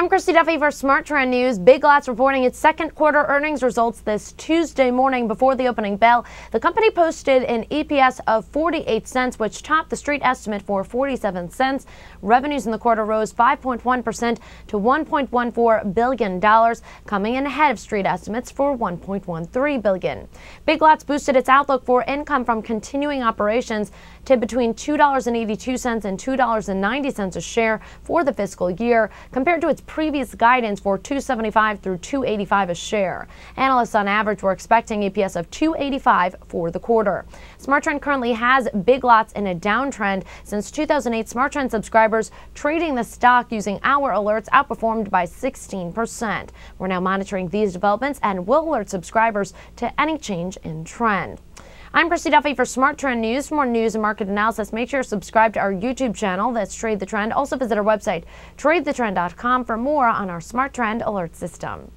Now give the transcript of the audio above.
I'm Christy Duffy for Smart Trend News. Big Lots reporting its second quarter earnings results this Tuesday morning before the opening bell. The company posted an EPS of 48 cents, which topped the street estimate for 47 cents. Revenues in the quarter rose 5.1% to $1.14 billion, coming in ahead of street estimates for $1.13 billion. Big Lots boosted its outlook for income from continuing operations to between $2.82 and $2.90 a share for the fiscal year, compared to its previous guidance for 275 through 285 a share. Analysts on average were expecting EPS of 285 for the quarter. SmartTrend currently has big lots in a downtrend. Since 2008, SmartTrend subscribers trading the stock using our alerts outperformed by 16%. We're now monitoring these developments and will alert subscribers to any change in trend. I'm Christy Duffy for Smart Trend News. For more news and market analysis, make sure to subscribe to our YouTube channel. That's Trade the Trend. Also visit our website, tradethetrend.com, for more on our Smart Trend alert system.